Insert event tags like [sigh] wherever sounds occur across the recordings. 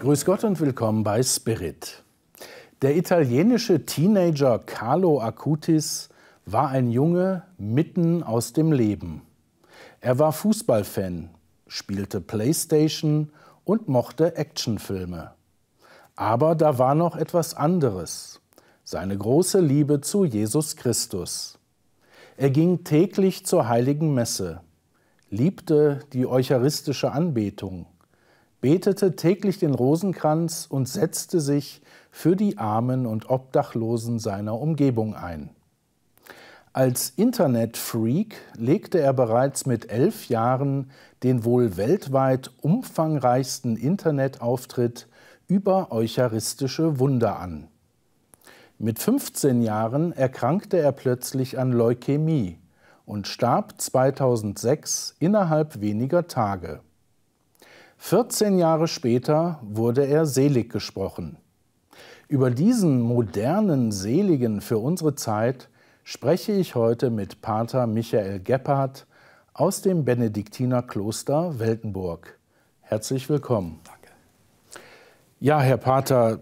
Grüß Gott und willkommen bei Spirit. Der italienische Teenager Carlo Acutis war ein Junge mitten aus dem Leben. Er war Fußballfan, spielte Playstation und mochte Actionfilme. Aber da war noch etwas anderes, seine große Liebe zu Jesus Christus. Er ging täglich zur heiligen Messe, liebte die eucharistische Anbetung, betete täglich den Rosenkranz und setzte sich für die Armen und Obdachlosen seiner Umgebung ein. Als Internetfreak legte er bereits mit elf Jahren den wohl weltweit umfangreichsten Internetauftritt über eucharistische Wunder an. Mit 15 Jahren erkrankte er plötzlich an Leukämie und starb 2006 innerhalb weniger Tage. 14 Jahre später wurde er selig gesprochen. Über diesen modernen Seligen für unsere Zeit spreche ich heute mit Pater Michael Gebhardt aus dem Benediktinerkloster Weltenburg. Herzlich willkommen. Danke. Ja, Herr Pater,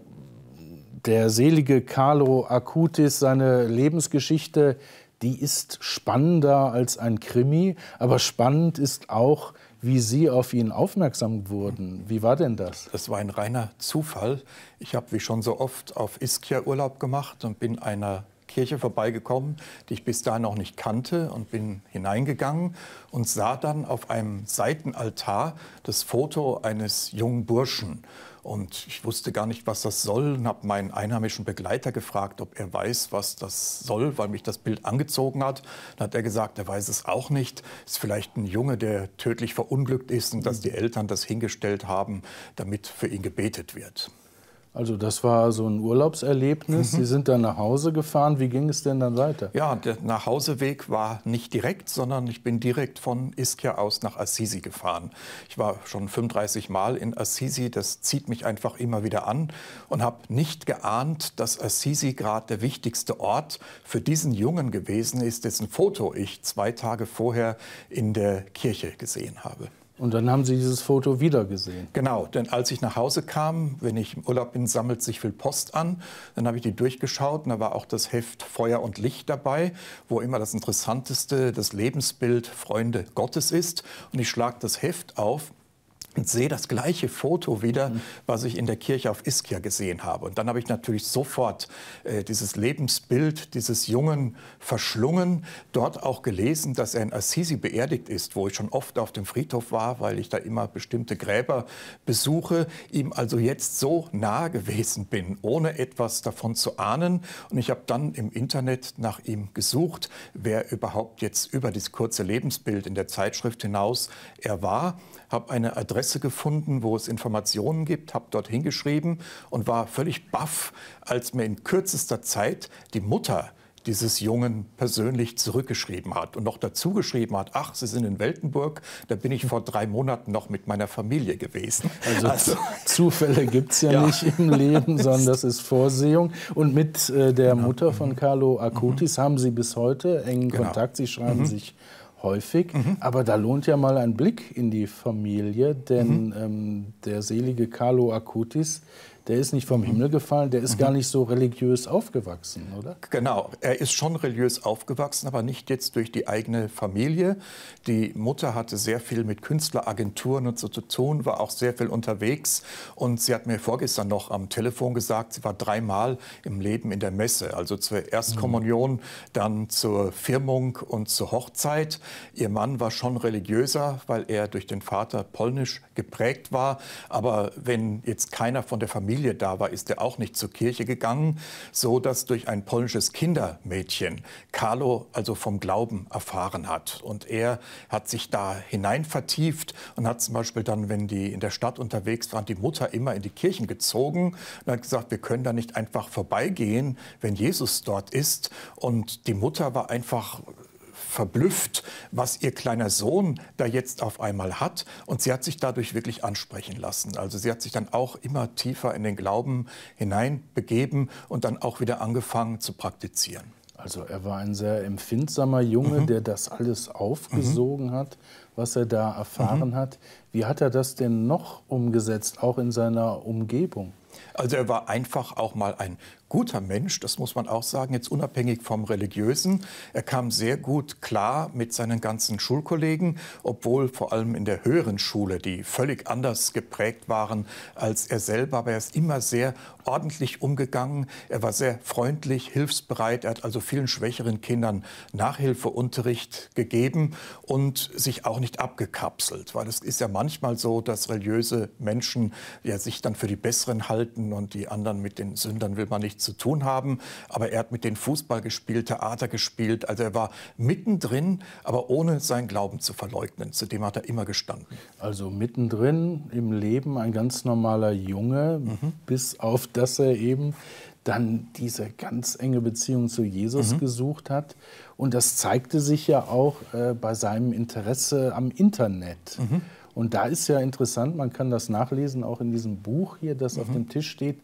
der selige Carlo Acutis, seine Lebensgeschichte, die ist spannender als ein Krimi, aber spannend ist auch, wie Sie auf ihn aufmerksam wurden. Wie war denn das? Das war ein reiner Zufall. Ich habe wie schon so oft auf Ischia Urlaub gemacht und bin einer Kirche vorbeigekommen, die ich bis dahin noch nicht kannte und bin hineingegangen und sah dann auf einem Seitenaltar das Foto eines jungen Burschen. Und ich wusste gar nicht, was das soll und habe meinen einheimischen Begleiter gefragt, ob er weiß, was das soll, weil mich das Bild angezogen hat. Dann hat er gesagt, er weiß es auch nicht. Es ist vielleicht ein Junge, der tödlich verunglückt ist und dass mhm. die Eltern das hingestellt haben, damit für ihn gebetet wird. Also das war so ein Urlaubserlebnis. Mhm. Sie sind dann nach Hause gefahren. Wie ging es denn dann weiter? Ja, der Nachhauseweg war nicht direkt, sondern ich bin direkt von Ischia aus nach Assisi gefahren. Ich war schon 35 Mal in Assisi. Das zieht mich einfach immer wieder an und habe nicht geahnt, dass Assisi gerade der wichtigste Ort für diesen Jungen gewesen ist, dessen Foto ich zwei Tage vorher in der Kirche gesehen habe. Und dann haben Sie dieses Foto wieder gesehen. Genau, denn als ich nach Hause kam, wenn ich im Urlaub bin, sammelt sich viel Post an. Dann habe ich die durchgeschaut und da war auch das Heft Feuer und Licht dabei, wo immer das Interessanteste, das Lebensbild Freunde Gottes ist. Und ich schlage das Heft auf und sehe das gleiche Foto wieder, mhm. was ich in der Kirche auf Ischia gesehen habe. Und dann habe ich natürlich sofort äh, dieses Lebensbild dieses Jungen verschlungen, dort auch gelesen, dass er in Assisi beerdigt ist, wo ich schon oft auf dem Friedhof war, weil ich da immer bestimmte Gräber besuche, ihm also jetzt so nahe gewesen bin, ohne etwas davon zu ahnen. Und ich habe dann im Internet nach ihm gesucht, wer überhaupt jetzt über dieses kurze Lebensbild in der Zeitschrift hinaus er war, habe eine Adresse Adresse gefunden, wo es Informationen gibt, habe dort hingeschrieben und war völlig baff, als mir in kürzester Zeit die Mutter dieses Jungen persönlich zurückgeschrieben hat und noch dazu geschrieben hat, ach, Sie sind in Weltenburg, da bin ich vor drei Monaten noch mit meiner Familie gewesen. Also, also [laughs] Zufälle gibt es ja, ja, nicht im Leben, sondern das ist Vorsehung. Und mit äh, der genau. Mutter von Carlo Acutis mhm. haben Sie bis heute engen genau. Kontakt. Sie schreiben mhm. sich häufig. Mhm. Aber da lohnt ja mal ein Blick in die Familie, denn mhm. ähm, der selige Carlo Acutis, der ist nicht vom Himmel mhm. gefallen, der ist mhm. gar nicht so religiös aufgewachsen, oder? Genau, er ist schon religiös aufgewachsen, aber nicht jetzt durch die eigene Familie. Die Mutter hatte sehr viel mit Künstleragenturen und so zu tun, war auch sehr viel unterwegs. Und sie hat mir vorgestern noch am Telefon gesagt, sie war dreimal im Leben in der Messe, also zur Erstkommunion, mhm. dann zur Firmung und zur Hochzeit. Ihr Mann war schon religiöser, weil er durch den Vater polnisch geprägt war. Aber wenn jetzt keiner von der Familie Familie da war, ist er auch nicht zur Kirche gegangen, so dass durch ein polnisches Kindermädchen Carlo also vom Glauben erfahren hat. Und er hat sich da hinein vertieft und hat zum Beispiel dann, wenn die in der Stadt unterwegs waren, die Mutter immer in die Kirchen gezogen und hat gesagt, wir können da nicht einfach vorbeigehen, wenn Jesus dort ist. Und die Mutter war einfach verblüfft, was ihr kleiner Sohn da jetzt auf einmal hat. Und sie hat sich dadurch wirklich ansprechen lassen. Also sie hat sich dann auch immer tiefer in den Glauben hineinbegeben und dann auch wieder angefangen zu praktizieren. Also er war ein sehr empfindsamer Junge, mhm. der das alles aufgesogen mhm. hat, was er da erfahren mhm. hat. Wie hat er das denn noch umgesetzt, auch in seiner Umgebung? Also er war einfach auch mal ein guter Mensch, das muss man auch sagen, jetzt unabhängig vom Religiösen. Er kam sehr gut klar mit seinen ganzen Schulkollegen, obwohl vor allem in der höheren Schule, die völlig anders geprägt waren als er selber. Aber er ist immer sehr ordentlich umgegangen. Er war sehr freundlich, hilfsbereit. Er hat also vielen schwächeren Kindern Nachhilfeunterricht gegeben und sich auch nicht abgekapselt. Weil es ist ja manchmal so, dass religiöse Menschen ja, sich dann für die Besseren halten und die anderen mit den Sündern will man nicht nichts zu tun haben. Aber er hat mit den Fußball gespielt, Theater gespielt. Also er war mittendrin, aber ohne seinen Glauben zu verleugnen. Zu dem hat er immer gestanden. Also mittendrin im Leben ein ganz normaler Junge, mhm. bis auf dass er eben dann diese ganz enge Beziehung zu Jesus mhm. gesucht hat. Und das zeigte sich ja auch äh, bei seinem Interesse am Internet. Mhm. Und da ist ja interessant, man kann das nachlesen, auch in diesem Buch hier, das mhm. auf dem Tisch steht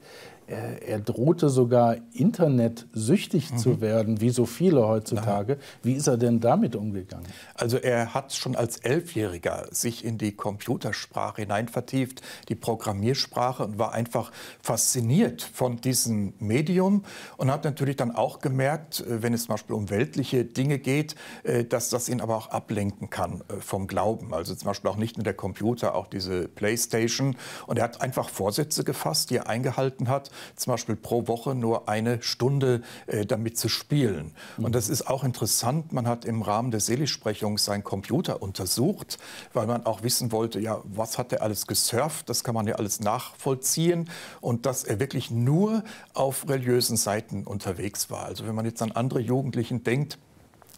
er, drohte sogar internetsüchtig mhm. zu werden, wie so viele heutzutage. Ja. Wie ist er denn damit umgegangen? Also er hat schon als Elfjähriger sich in die Computersprache hinein vertieft, die Programmiersprache und war einfach fasziniert von diesem Medium und hat natürlich dann auch gemerkt, äh, wenn es zum Beispiel um weltliche Dinge geht, äh, dass das ihn aber auch ablenken kann äh, vom Glauben. Also zum Beispiel auch nicht nur der Computer, auch diese Playstation. Und er hat einfach Vorsätze gefasst, die er eingehalten hat zum Beispiel pro Woche nur eine Stunde äh, damit zu spielen. Mhm. Und das ist auch interessant. Man hat im Rahmen der Seligsprechung seinen Computer untersucht, weil man auch wissen wollte, ja, was hat er alles gesurft? Das kann man ja alles nachvollziehen. Und dass er wirklich nur auf religiösen Seiten unterwegs war. Also wenn man jetzt an andere Jugendlichen denkt,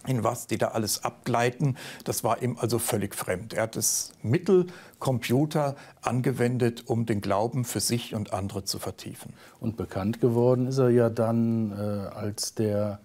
in was die da alles abgleiten. Das war ihm also völlig fremd. Er hat das Mittel Computer angewendet, um den Glauben für sich und andere zu vertiefen. Und bekannt geworden ist er ja dann äh, als der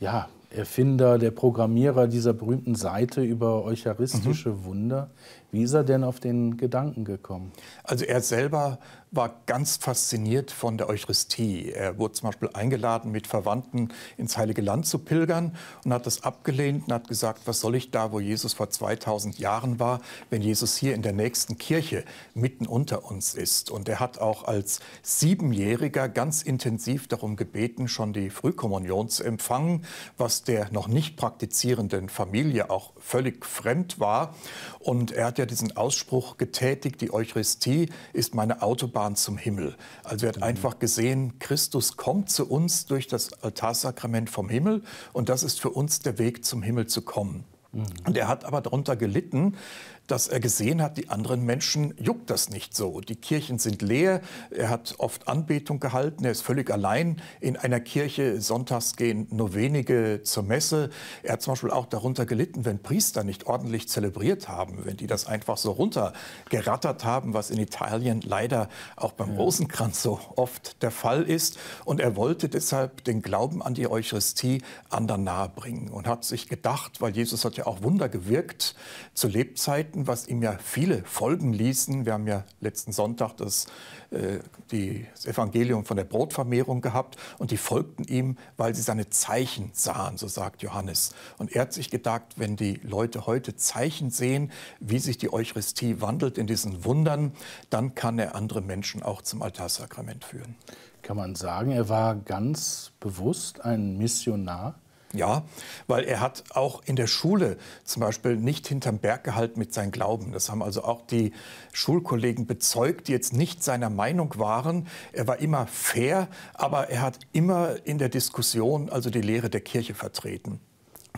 ja, Erfinder, der Programmierer dieser berühmten Seite über eucharistische mhm. Wunder. Wie ist er denn auf den Gedanken gekommen? Also er selber war ganz fasziniert von der Eucharistie. Er wurde zum Beispiel eingeladen, mit Verwandten ins Heilige Land zu pilgern und hat das abgelehnt und hat gesagt, was soll ich da, wo Jesus vor 2000 Jahren war, wenn Jesus hier in der nächsten Kirche mitten unter uns ist. Und er hat auch als Siebenjähriger ganz intensiv darum gebeten, schon die Frühkommunion zu empfangen, was der noch nicht praktizierenden Familie auch völlig fremd war. Und er hat ja diesen Ausspruch getätigt, die Eucharistie ist meine Autobahn zum Himmel. Also er hat mhm. einfach gesehen, Christus kommt zu uns durch das Altarsakrament vom Himmel und das ist für uns der Weg zum Himmel zu kommen. Mhm. Und er hat aber darunter gelitten, dass er gesehen hat, die anderen Menschen juckt das nicht so. Die Kirchen sind leer, er hat oft Anbetung gehalten, er ist völlig allein in einer Kirche, sonntags gehen nur wenige zur Messe. Er hat zum Beispiel auch darunter gelitten, wenn Priester nicht ordentlich zelebriert haben, wenn die das einfach so runtergerattert haben, was in Italien leider auch beim Rosenkranz so oft der Fall ist. Und er wollte deshalb den Glauben an die Eucharistie anderen nahebringen und hat sich gedacht, weil Jesus hat ja auch Wunder gewirkt zu Lebzeiten, Verhalten, was ihm ja viele folgen ließen. Wir haben ja letzten Sonntag das, äh, die, das Evangelium von der Brotvermehrung gehabt und die folgten ihm, weil sie seine Zeichen sahen, so sagt Johannes. Und er hat sich gedacht, wenn die Leute heute Zeichen sehen, wie sich die Eucharistie wandelt in diesen Wundern, dann kann er andere Menschen auch zum Altarsakrament führen. Kann man sagen, er war ganz bewusst ein Missionar? Ja, weil er hat auch in der Schule zum Beispiel nicht hinterm Berg gehalten mit seinem Glauben. Das haben also auch die Schulkollegen bezeugt, die jetzt nicht seiner Meinung waren. Er war immer fair, aber er hat immer in der Diskussion also die Lehre der Kirche vertreten.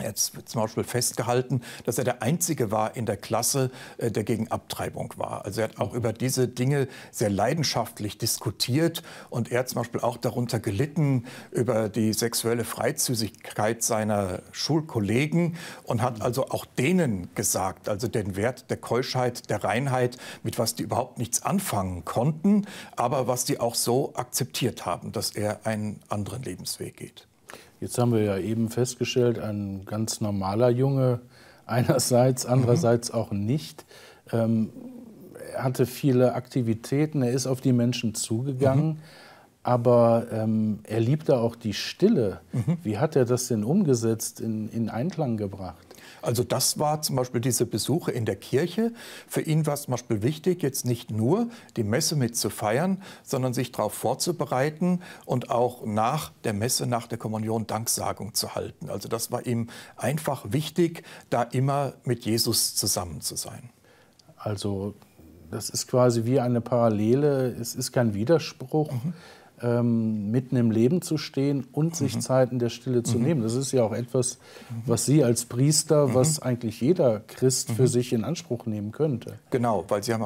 Er hat zum Beispiel festgehalten, dass er der Einzige war in der Klasse, äh, der gegen Abtreibung war. Also er hat auch über diese Dinge sehr leidenschaftlich diskutiert und er hat zum Beispiel auch darunter gelitten über die sexuelle Freizügigkeit seiner Schulkollegen und hat also auch denen gesagt, also den Wert der Keuschheit, der Reinheit, mit was die überhaupt nichts anfangen konnten, aber was die auch so akzeptiert haben, dass er einen anderen Lebensweg geht. Jetzt haben wir ja eben festgestellt, ein ganz normaler Junge [laughs] einerseits, andererseits mhm. auch nicht. Ähm, er hatte viele Aktivitäten, er ist auf die Menschen zugegangen, mhm. aber ähm, er liebte auch die Stille. Mhm. Wie hat er das denn umgesetzt, in, in Einklang gebracht? Also das war zum Beispiel diese Besuche in der Kirche. Für ihn war es zum Beispiel wichtig, jetzt nicht nur die Messe mit zu feiern, sondern sich darauf vorzubereiten und auch nach der Messe, nach der Kommunion Danksagung zu halten. Also das war ihm einfach wichtig, da immer mit Jesus zusammen zu sein. Also das ist quasi wie eine Parallele, es ist kein Widerspruch. Mhm ähm, mitten im Leben zu stehen und mhm. sich Zeiten der Stille zu mhm. nehmen. Das ist ja auch etwas, mhm. was Sie als Priester, mhm. was eigentlich jeder Christ für mhm. sich in Anspruch nehmen könnte. Genau, weil Sie haben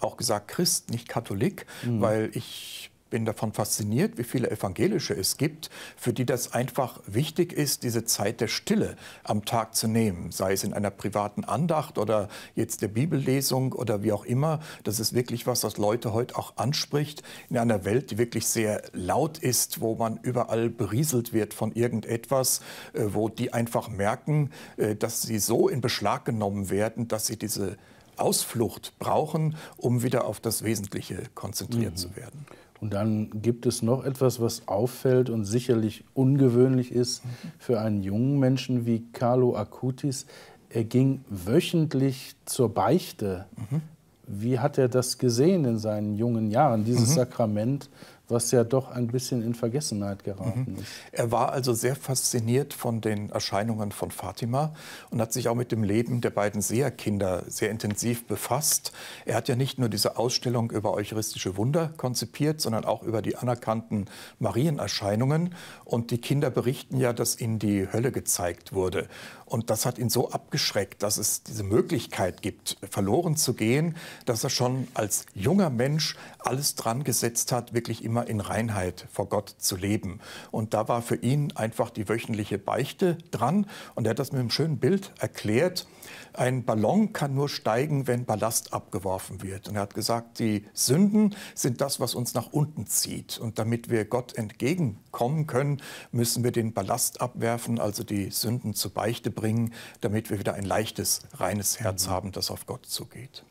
auch gesagt, Christ, nicht Katholik, weil ich bin davon fasziniert, wie viele Evangelische es gibt, für die das einfach wichtig ist, diese Zeit der Stille am Tag zu nehmen, sei es in einer privaten Andacht oder jetzt der Bibellesung oder wie auch immer. Das ist wirklich was, was Leute heute auch anspricht, in einer Welt, die wirklich sehr laut ist, wo man überall berieselt wird von irgendetwas, äh, wo die einfach merken, äh, dass sie so in Beschlag genommen werden, dass sie diese Ausflucht brauchen, um wieder auf das Wesentliche konzentriert mhm. zu werden. Und dann gibt es noch etwas, was auffällt und sicherlich ungewöhnlich ist für einen jungen Menschen wie Carlo Acutis. Er ging wöchentlich zur Beichte. Mhm. Wie hat er das gesehen in seinen jungen Jahren, dieses mhm. Sakrament was ja doch ein bisschen in Vergessenheit geraten mhm. ist. Er war also sehr fasziniert von den Erscheinungen von Fatima und hat sich auch mit dem Leben der beiden Seherkinder sehr intensiv befasst. Er hat ja nicht nur diese Ausstellung über eucharistische Wunder konzipiert, sondern auch über die anerkannten Marienerscheinungen. Und die Kinder berichten ja, dass ihnen die Hölle gezeigt wurde. Und das hat ihn so abgeschreckt, dass es diese Möglichkeit gibt, verloren zu gehen, dass er schon als junger Mensch alles dran gesetzt hat, wirklich immer in Reinheit vor Gott zu leben. Und da war für ihn einfach die wöchentliche Beichte dran. Und er hat das mit einem schönen Bild erklärt. Ein Ballon kann nur steigen, wenn Ballast abgeworfen wird. Und er hat gesagt, die Sünden sind das, was uns nach unten zieht. Und damit wir Gott entgegenkommen können, müssen wir den Ballast abwerfen, also die Sünden zur Beichte bringen, damit wir wieder ein leichtes, reines Herz mhm. haben, das auf Gott zugeht.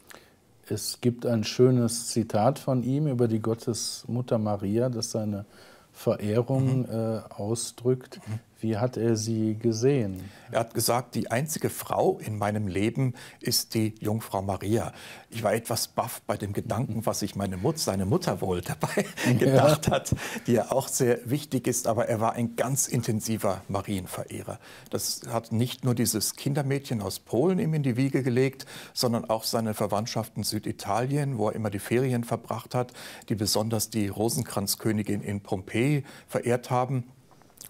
Es gibt ein schönes Zitat von ihm über die Gottesmutter Maria, das seine Verehrung mhm. äh, ausdrückt. Mhm. Wie hat er sie gesehen? Er hat gesagt, die einzige Frau in meinem Leben ist die Jungfrau Maria. Ich war etwas baff bei dem Gedanken, was sich meine Mut, seine Mutter wohl dabei [laughs] gedacht ja. hat, die ja auch sehr wichtig ist. Aber er war ein ganz intensiver Marienverehrer. Das hat nicht nur dieses Kindermädchen aus Polen ihm in die Wiege gelegt, sondern auch seine Verwandtschaften Süditalien, wo er immer die Ferien verbracht hat, die besonders die Rosenkranzkönigin in Pompeji verehrt haben.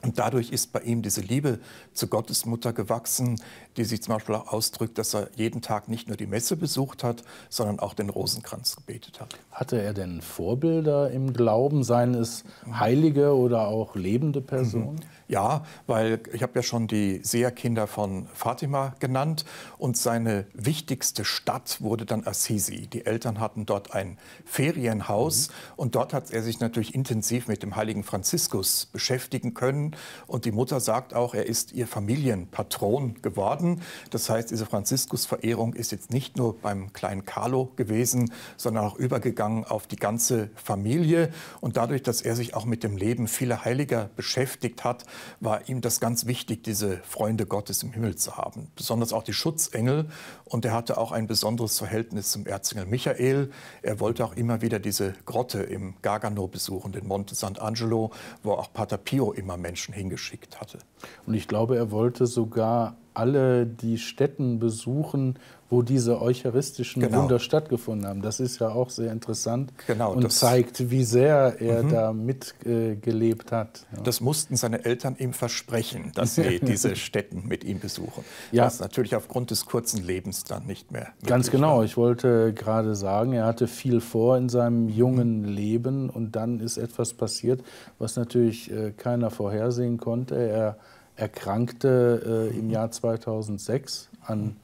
Und dadurch ist bei ihm diese Liebe zu Gottes Mutter gewachsen, die sich zum Beispiel auch ausdrückt, dass er jeden Tag nicht nur die Messe besucht hat, sondern auch den Rosenkranz gebetet hat. Hatte er denn Vorbilder im Glauben, seien es heilige oder auch lebende Personen? Mhm. Ja, weil ich habe ja schon die Seherkinder von Fatima genannt und seine wichtigste Stadt wurde dann Assisi. Die Eltern hatten dort ein Ferienhaus mhm. und dort hat er sich natürlich intensiv mit dem heiligen Franziskus beschäftigen können und die Mutter sagt auch, er ist ihr Familienpatron geworden. Das heißt, diese Franziskusverehrung ist jetzt nicht nur beim kleinen Carlo gewesen, sondern auch übergegangen auf die ganze Familie und dadurch, dass er sich auch mit dem Leben vieler Heiliger beschäftigt hat, war ihm das ganz wichtig, diese Freunde Gottes im Himmel zu haben. Besonders auch die Schutzengel. Und er hatte auch ein besonderes Verhältnis zum Erzengel Michael. Er wollte auch immer wieder diese Grotte im Gargano besuchen, den Monte Sant'Angelo, wo auch Pater Pio immer Menschen hingeschickt hatte. Und ich glaube, er wollte sogar alle die Stätten besuchen, wo diese eucharistischen genau. Wunder stattgefunden haben. Das ist ja auch sehr interessant genau, und zeigt, wie sehr er mhm. da mitgelebt äh, hat. Ja. Das mussten seine Eltern ihm versprechen, dass sie [laughs] diese Stätten mit ihm besuchen. Ja. Was natürlich aufgrund des kurzen Lebens dann nicht mehr. Ganz genau. War. Ich wollte gerade sagen, er hatte viel vor in seinem mhm. jungen mhm. Leben und dann ist etwas passiert, was natürlich äh, keiner vorhersehen konnte. Er erkrankte äh, im Jahr 2006 an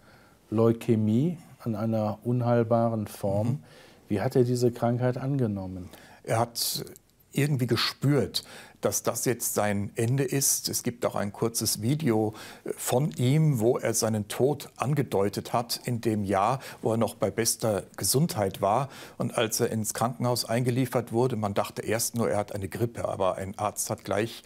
Leukämie, an einer unheilbaren Form. Mhm. Wie hat er diese Krankheit angenommen? Er hat irgendwie gespürt, dass das jetzt sein Ende ist. Es gibt auch ein kurzes Video äh, von ihm, wo er seinen Tod angedeutet hat in dem Jahr, wo er noch bei bester Gesundheit war. Und als er ins Krankenhaus eingeliefert wurde, man dachte erst nur, er hat eine Grippe, aber ein Arzt hat gleich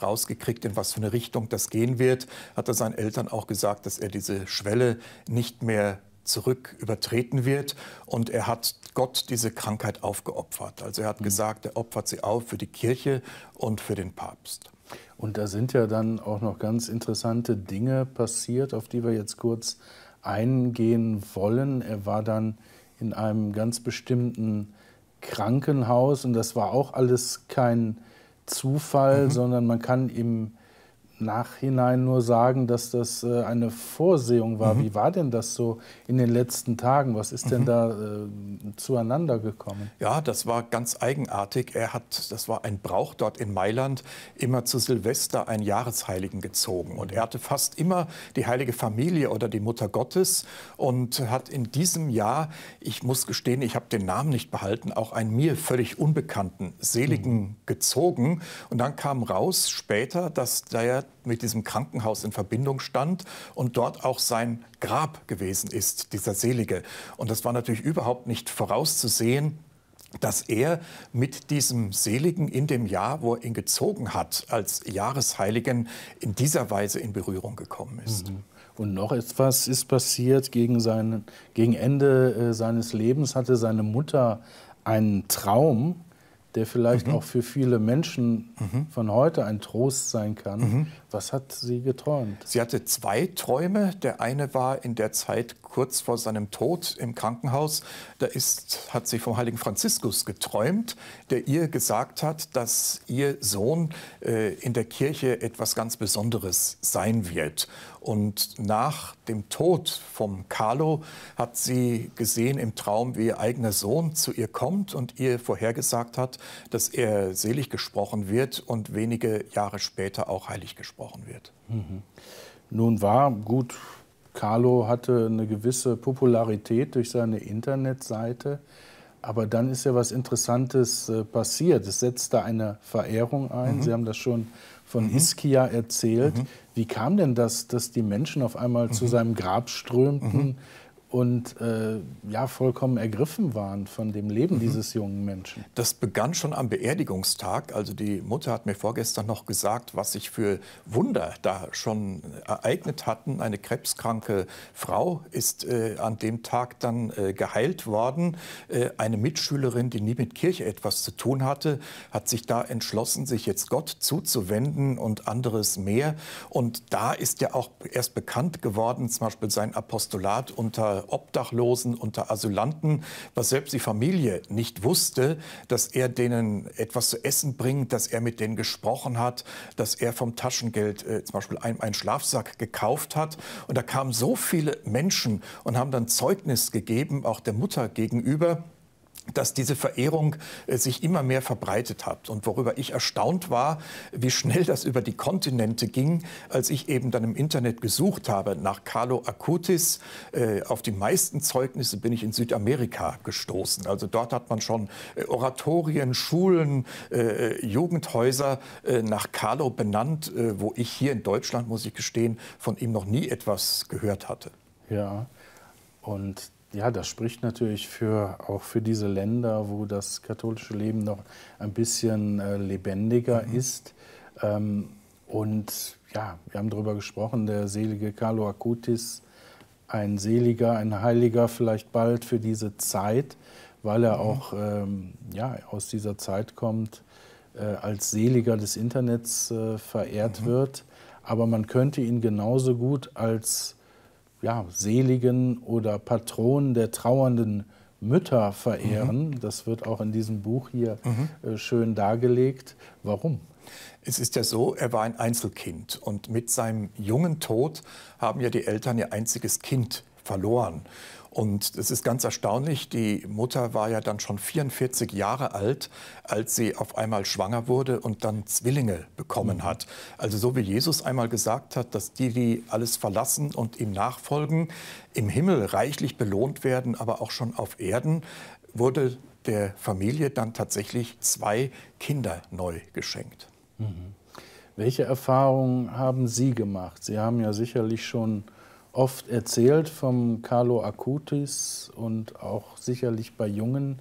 rausgekriegt, in was für eine Richtung das gehen wird. Hat er seinen Eltern auch gesagt, dass er diese Schwelle nicht mehr zurück übertreten wird. Und er hat Gott diese Krankheit aufgeopfert. Also er hat mhm. gesagt, er opfert sie auf für die Kirche und für den Papst. Und da sind ja dann auch noch ganz interessante Dinge passiert, auf die wir jetzt kurz eingehen wollen. Er war dann in einem ganz bestimmten Krankenhaus und das war auch alles kein Zufall, mhm. sondern man kann im Nachhinein nur sagen, dass das äh, eine Vorsehung war. Mhm. Wie war denn das so in den letzten Tagen? Was ist mhm. denn da äh, zueinander gekommen? Ja, das war ganz eigenartig. Er hat, das war ein Brauch dort in Mailand, immer zu Silvester einen Jahresheiligen gezogen. Und mhm. er hatte fast immer die heilige Familie oder die Mutter Gottes und hat in diesem Jahr, ich muss gestehen, ich habe den Namen nicht behalten, auch einen mir völlig unbekannten Seligen mhm. gezogen. Und dann kam raus später, dass der mit diesem Krankenhaus in Verbindung stand und dort auch sein Grab gewesen ist, dieser Selige. Und das war natürlich überhaupt nicht vorauszusehen, dass er mit diesem Seligen in dem Jahr, wo er ihn gezogen hat, als Jahresheiligen in dieser Weise in Berührung gekommen ist. Mhm. Und noch etwas ist passiert. Gegen, seinen, gegen Ende äh, seines Lebens hatte seine Mutter einen Traum, der vielleicht mhm. auch für viele Menschen mhm. von heute ein Trost sein kann. Mhm. Was hat sie geträumt? Sie hatte zwei Träume. Der eine war in der Zeit kurz vor seinem Tod im Krankenhaus, da ist, hat sie vom heiligen Franziskus geträumt, der ihr gesagt hat, dass ihr Sohn äh, in der Kirche etwas ganz Besonderes sein wird. Und nach dem Tod von Carlo hat sie gesehen im Traum, wie ihr eigener Sohn zu ihr kommt und ihr vorhergesagt hat, dass er selig gesprochen wird und wenige Jahre später auch heilig gesprochen wird. Mhm. Nun war gut Carlo hatte eine gewisse Popularität durch seine Internetseite, aber dann ist ja was Interessantes äh, passiert. Es setzt da eine Verehrung ein. Mhm. Sie haben das schon von mhm. Ischia erzählt. Mhm. Wie kam denn das, dass die Menschen auf einmal zu mhm. seinem Grab strömten? Mhm und äh, ja, vollkommen ergriffen waren von dem Leben mhm. dieses jungen Menschen. Das begann schon am Beerdigungstag. Also die Mutter hat mir vorgestern noch gesagt, was sich für Wunder da schon ereignet hatten. Eine krebskranke Frau ist äh, an dem Tag dann äh, geheilt worden. Äh, eine Mitschülerin, die nie mit Kirche etwas zu tun hatte, hat sich da entschlossen, sich jetzt Gott zuzuwenden und anderes mehr. Und da ist ja auch erst bekannt geworden, zum Beispiel sein Apostolat unter Obdachlosen, unter Asylanten, was selbst die Familie nicht wusste, dass er denen etwas zu essen bringt, dass er mit denen gesprochen hat, dass er vom Taschengeld äh, zum Beispiel einen, einen Schlafsack gekauft hat. Und da kamen so viele Menschen und haben dann Zeugnis gegeben, auch der Mutter gegenüber dass diese Verehrung äh, sich immer mehr verbreitet hat und worüber ich erstaunt war, wie schnell das über die Kontinente ging, als ich eben dann im Internet gesucht habe nach Carlo Acutis. Äh, auf die meisten Zeugnisse bin ich in Südamerika gestoßen. Also dort hat man schon äh, Oratorien, Schulen, äh, äh, Jugendhäuser äh, nach Carlo benannt, wo ich hier in Deutschland, muss ich gestehen, von ihm noch nie etwas gehört hatte. Ja, und ja, das spricht natürlich für, auch für diese Länder, wo das katholische Leben noch ein bisschen äh, lebendiger mhm. ist. Ähm, und ja, wir haben darüber gesprochen, der selige Carlo Acutis, ein seliger, ein heiliger vielleicht bald für diese Zeit, weil er mhm. auch ähm, ja, aus dieser Zeit kommt, äh, als seliger des Internets äh, verehrt mhm. wird. Aber man könnte ihn genauso gut als ja, Seligen oder Patronen der trauernden Mütter verehren. Mhm. Das wird auch in diesem Buch hier mhm. Äh, schön dargelegt. Warum? Es ist ja so, er war ein Einzelkind und mit seinem jungen Tod haben ja die Eltern ihr einziges Kind verloren. Und es ist ganz erstaunlich, die Mutter war ja dann schon 44 Jahre alt, als sie auf einmal schwanger wurde und dann Zwillinge bekommen mhm. hat. Also so wie Jesus einmal gesagt hat, dass die, die alles verlassen und ihm nachfolgen, im Himmel reichlich belohnt werden, aber auch schon auf Erden, wurde der Familie dann tatsächlich zwei Kinder neu geschenkt. Mhm. Welche Erfahrungen haben Sie gemacht? Sie haben ja sicherlich schon oft erzählt vom Carlo Acutis und auch sicherlich bei jungen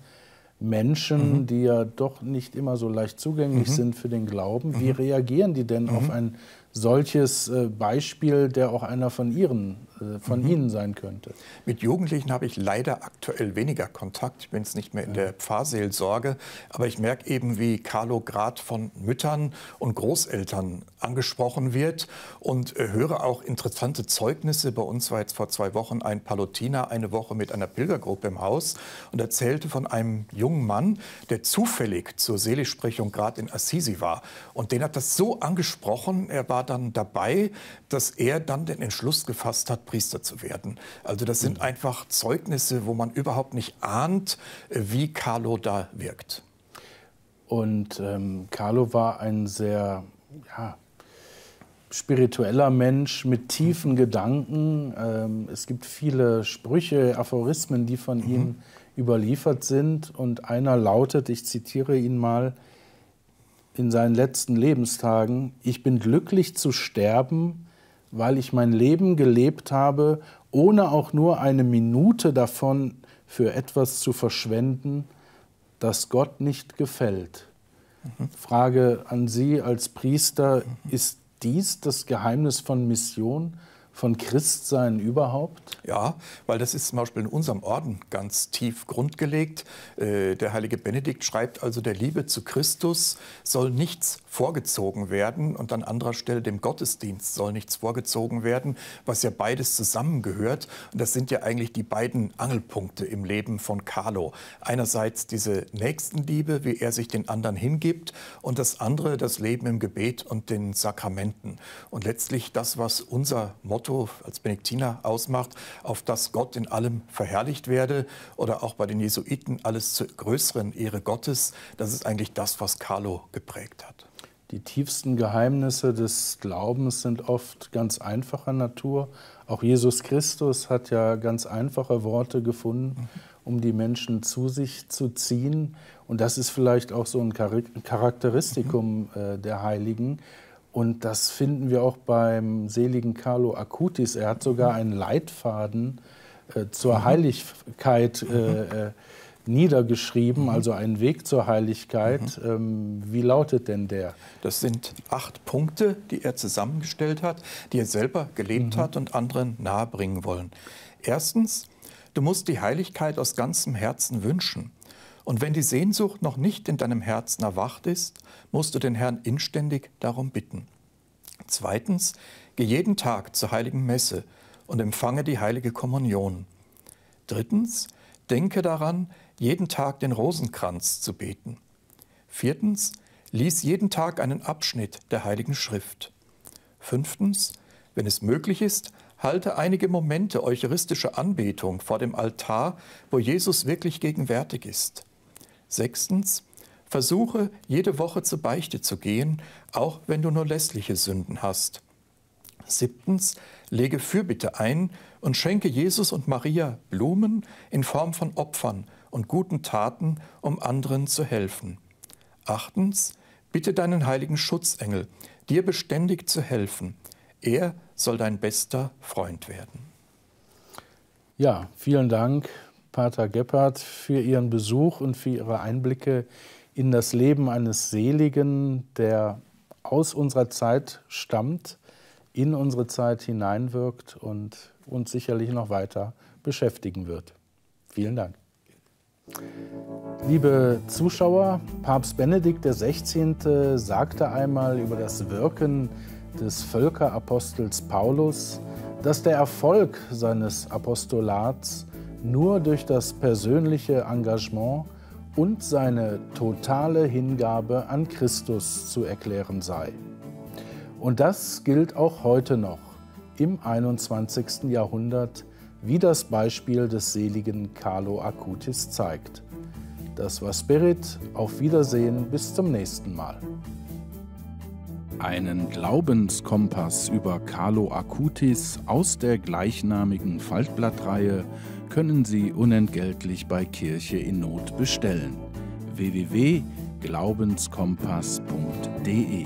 Menschen, mhm. die ja doch nicht immer so leicht zugänglich mhm. sind für den Glauben. Wie mhm. reagieren die denn auf mhm. ein solches äh, Beispiel, der auch einer von ihren äh, von mhm. Ihnen sein könnte. Mit Jugendlichen habe ich leider aktuell weniger Kontakt. Ich bin jetzt nicht mehr in ja. der Pfarrseelsorge. Aber ich merke eben, wie Carlo Grad von Müttern und Großeltern angesprochen wird und äh, höre auch interessante Zeugnisse. Bei uns war jetzt vor zwei Wochen ein Palutiner eine Woche mit einer Pilgergruppe im Haus und erzählte von einem jungen Mann, der zufällig zur Seligsprechung gerade in Assisi war. Und den hat das so angesprochen, er war dann dabei, dass er dann den Entschluss gefasst hat, Priester zu werden. Also das sind mhm. einfach Zeugnisse, wo man überhaupt nicht ahnt, äh, wie Carlo da wirkt. Und ähm, Carlo war ein sehr ja, spiritueller Mensch mit tiefen mhm. Gedanken. Ähm, es gibt viele Sprüche, Aphorismen, die von mhm. ihm überliefert sind. Und einer lautet, ich zitiere ihn mal, in seinen letzten Lebenstagen, ich bin glücklich zu sterben weil ich mein Leben gelebt habe, ohne auch nur eine Minute davon für etwas zu verschwenden, das Gott nicht gefällt. Mhm. Frage an Sie als Priester, mhm. ist dies das Geheimnis von Mission? von Christsein überhaupt? Ja, weil das ist zum Beispiel in unserem Orden ganz tief grundgelegt. Äh, der heilige Benedikt schreibt also, der Liebe zu Christus soll nichts vorgezogen werden und an anderer Stelle dem Gottesdienst soll nichts vorgezogen werden, was ja beides zusammengehört. Und das sind ja eigentlich die beiden Angelpunkte im Leben von Carlo. Einerseits diese Nächstenliebe, wie er sich den anderen hingibt und das andere das Leben im Gebet und den Sakramenten. Und letztlich das, was unser Motto Motto als Benediktiner ausmacht, auf dass Gott in allem verherrlicht werde oder auch bei den Jesuiten alles zur größeren Ehre Gottes. Das ist eigentlich das, was Carlo geprägt hat. Die tiefsten Geheimnisse des Glaubens sind oft ganz einfacher Natur. Auch Jesus Christus hat ja ganz einfache Worte gefunden, mhm. um die Menschen zu sich zu ziehen. Und das ist vielleicht auch so ein Charakteristikum mhm. äh, der Heiligen, und das finden wir auch beim seligen Carlo Acutis. Er hat sogar einen Leitfaden äh, zur mhm. Heiligkeit äh, mhm. äh, niedergeschrieben, mhm. also einen Weg zur Heiligkeit. Mhm. Ähm, wie lautet denn der? Das sind acht Punkte, die er zusammengestellt hat, die er selber gelebt mhm. hat und anderen nahebringen wollen. Erstens, du musst die Heiligkeit aus ganzem Herzen wünschen. Und wenn die Sehnsucht noch nicht in deinem Herzen erwacht ist, musst du den Herrn inständig darum bitten. Zweitens, geh jeden Tag zur heiligen Messe und empfange die heilige Kommunion. Drittens, denke daran, jeden Tag den Rosenkranz zu beten. Viertens, lies jeden Tag einen Abschnitt der heiligen Schrift. Fünftens, wenn es möglich ist, halte einige Momente eucharistischer Anbetung vor dem Altar, wo Jesus wirklich gegenwärtig ist. Sechstens, versuche jede Woche zur Beichte zu gehen, auch wenn du nur lässliche Sünden hast. Siebtens, lege Fürbitte ein und schenke Jesus und Maria Blumen in Form von Opfern und guten Taten, um anderen zu helfen. Achtens, bitte deinen heiligen Schutzengel, dir beständig zu helfen. Er soll dein bester Freund werden. Ja, vielen Dank Pater Gebhardt, für Ihren Besuch und für Ihre Einblicke in das Leben eines Seligen, der aus unserer Zeit stammt, in unsere Zeit hineinwirkt und uns sicherlich noch weiter beschäftigen wird. Vielen Dank. Liebe Zuschauer, Papst Benedikt XVI. sagte einmal über das Wirken des Völkerapostels Paulus, dass der Erfolg seines Apostolats nur durch das persönliche Engagement und seine totale Hingabe an Christus zu erklären sei. Und das gilt auch heute noch im 21. Jahrhundert, wie das Beispiel des seligen Carlo Acutis zeigt. Das war Spirit. Auf Wiedersehen, bis zum nächsten Mal einen Glaubenskompass über Carlo Acutis aus der gleichnamigen Faltblattreihe können Sie unentgeltlich bei Kirche in Not bestellen. www.glaubenskompass.de